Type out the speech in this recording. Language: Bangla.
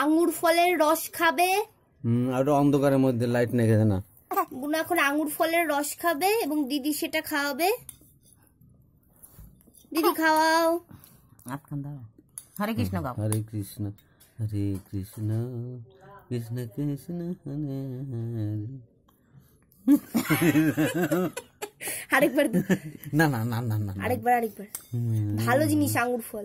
আঙ্গুর ফলের রস খাবে আর অন্ধকারের মধ্যে লাইট নেগেছে না বুনো এখন আঙ্গুর ফলের রস খাবে এবং দিদি সেটা খাওয়াবে দিদি খাওয়াও হরে কৃষ্ণ গাও হরে কৃষ্ণ হরে কৃষ্ণ কৃষ্ণ কৃষ্ণ হরে হরে আরেকবার না না না না না আরেকবার আরেকবার ভালো জিনিস আঙুর ফল